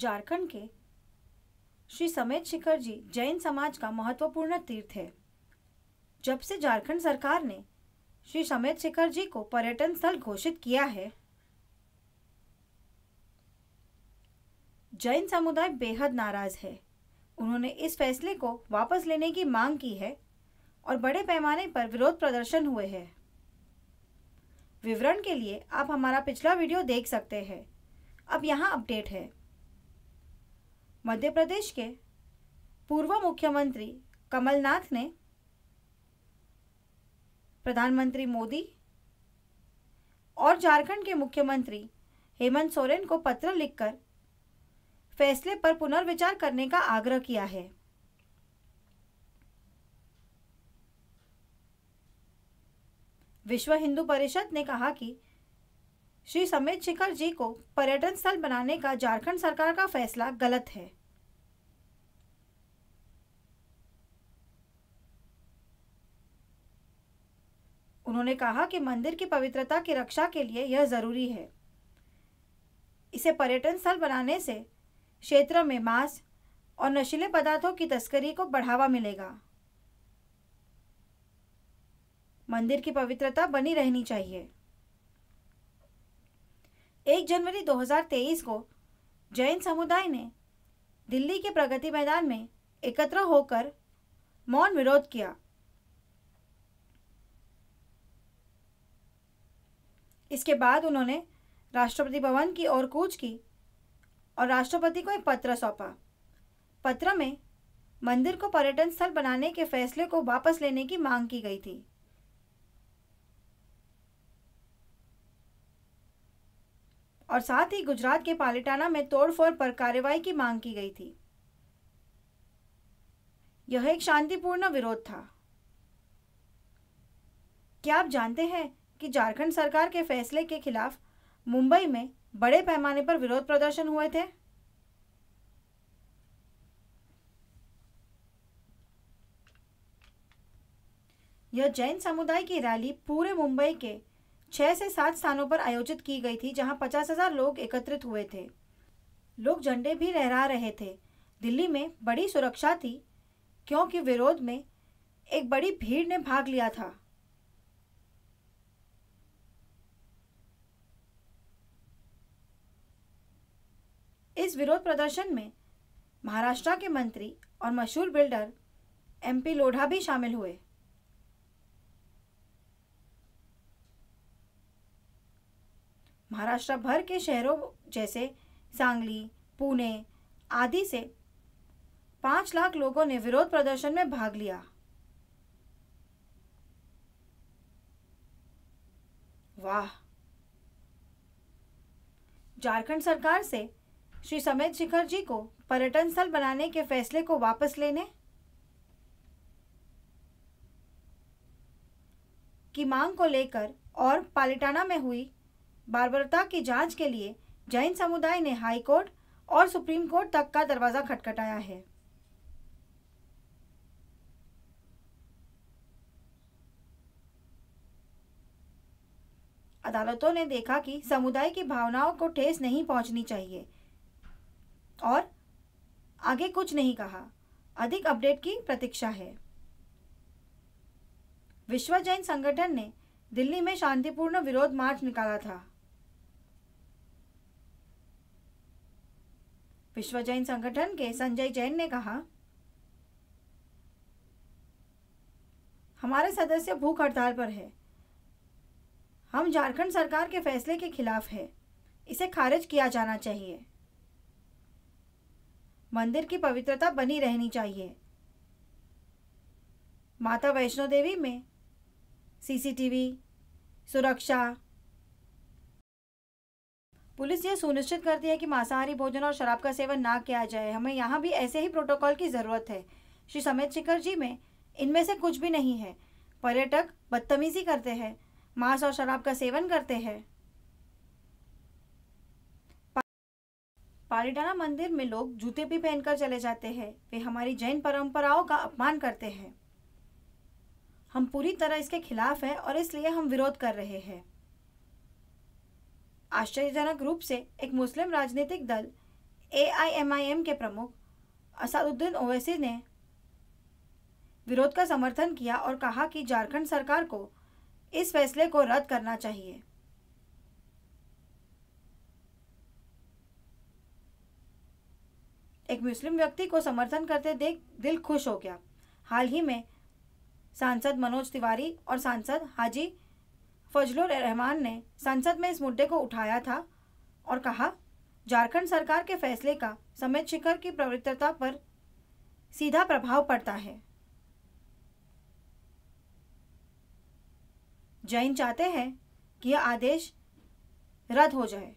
झारखंड के श्री समेत शिखर जी जैन समाज का महत्वपूर्ण तीर्थ है जब से झारखंड सरकार ने श्री समेत शिखर जी को पर्यटन स्थल घोषित किया है जैन समुदाय बेहद नाराज है उन्होंने इस फैसले को वापस लेने की मांग की है और बड़े पैमाने पर विरोध प्रदर्शन हुए हैं विवरण के लिए आप हमारा पिछला वीडियो देख सकते हैं अब यहाँ अपडेट है मध्य प्रदेश के पूर्व मुख्यमंत्री कमलनाथ ने प्रधानमंत्री मोदी और झारखंड के मुख्यमंत्री हेमंत सोरेन को पत्र लिखकर फैसले पर पुनर्विचार करने का आग्रह किया है विश्व हिंदू परिषद ने कहा कि श्री समित शिखर जी को पर्यटन स्थल बनाने का झारखंड सरकार का फैसला गलत है उन्होंने कहा कि मंदिर की पवित्रता की रक्षा के लिए यह ज़रूरी है इसे पर्यटन स्थल बनाने से क्षेत्र में मांस और नशीले पदार्थों की तस्करी को बढ़ावा मिलेगा मंदिर की पवित्रता बनी रहनी चाहिए एक जनवरी 2023 को जैन समुदाय ने दिल्ली के प्रगति मैदान में एकत्र होकर मौन विरोध किया इसके बाद उन्होंने राष्ट्रपति भवन की ओर कूच की और राष्ट्रपति को एक पत्र सौंपा पत्र में मंदिर को पर्यटन स्थल बनाने के फैसले को वापस लेने की मांग की गई थी और साथ ही गुजरात के पालिटाना में तोड़फोड़ पर कार्रवाई की मांग की गई थी यह एक शांतिपूर्ण विरोध था क्या आप जानते हैं कि झारखंड सरकार के फैसले के खिलाफ मुंबई में बड़े पैमाने पर विरोध प्रदर्शन हुए थे यह जैन समुदाय की रैली पूरे मुंबई के छह से सात स्थानों पर आयोजित की गई थी जहां पचास हजार लोग एकत्रित हुए थे लोग झंडे भी लहरा रहे थे दिल्ली में बड़ी सुरक्षा थी क्योंकि विरोध में एक बड़ी भीड़ ने भाग लिया था इस विरोध प्रदर्शन में महाराष्ट्र के मंत्री और मशहूर बिल्डर एमपी लोढ़ा भी शामिल हुए महाराष्ट्र भर के शहरों जैसे सांगली पुणे आदि से पांच लाख लोगों ने विरोध प्रदर्शन में भाग लिया वाह झारखंड सरकार से श्री समेत शिखर जी को पर्यटन स्थल बनाने के फैसले को वापस लेने की मांग को लेकर और पालिटाना में हुई बारबरता की जांच के लिए जैन समुदाय ने हाईकोर्ट और सुप्रीम कोर्ट तक का दरवाज़ा खटखटाया है अदालतों ने देखा कि समुदाय की भावनाओं को ठेस नहीं पहुंचनी चाहिए और आगे कुछ नहीं कहा अधिक अपडेट की प्रतीक्षा है विश्व जैन संगठन ने दिल्ली में शांतिपूर्ण विरोध मार्च निकाला था विश्व जैन संगठन के संजय जैन ने कहा हमारे सदस्य भूख हड़ताल पर है हम झारखंड सरकार के फैसले के खिलाफ है इसे खारिज किया जाना चाहिए मंदिर की पवित्रता बनी रहनी चाहिए माता वैष्णो देवी में सीसीटीवी सुरक्षा पुलिस यह सुनिश्चित करती है कि मांसाहारी भोजन और शराब का सेवन ना किया जाए हमें यहाँ भी ऐसे ही प्रोटोकॉल की ज़रूरत है श्री समेत शिखर जी में इनमें से कुछ भी नहीं है पर्यटक बदतमीजी करते हैं मांस और शराब का सेवन करते हैं पारिडाना मंदिर में लोग जूते भी पहनकर चले जाते हैं वे हमारी जैन परंपराओं का अपमान करते हैं हम पूरी तरह इसके खिलाफ हैं और इसलिए हम विरोध कर रहे हैं आश्चर्यजनक रूप से एक मुस्लिम राजनीतिक दल ए के प्रमुख असादुद्दीन ओवैसी ने विरोध का समर्थन किया और कहा कि झारखंड सरकार को इस फैसले को रद्द करना चाहिए एक मुस्लिम व्यक्ति को समर्थन करते देख दिल खुश हो गया हाल ही में सांसद मनोज तिवारी और सांसद हाजी फजलुर रहमान ने संसद में इस मुद्दे को उठाया था और कहा झारखंड सरकार के फैसले का समेत शिखर की पवित्रता पर सीधा प्रभाव पड़ता है जैन चाहते हैं कि यह आदेश रद्द हो जाए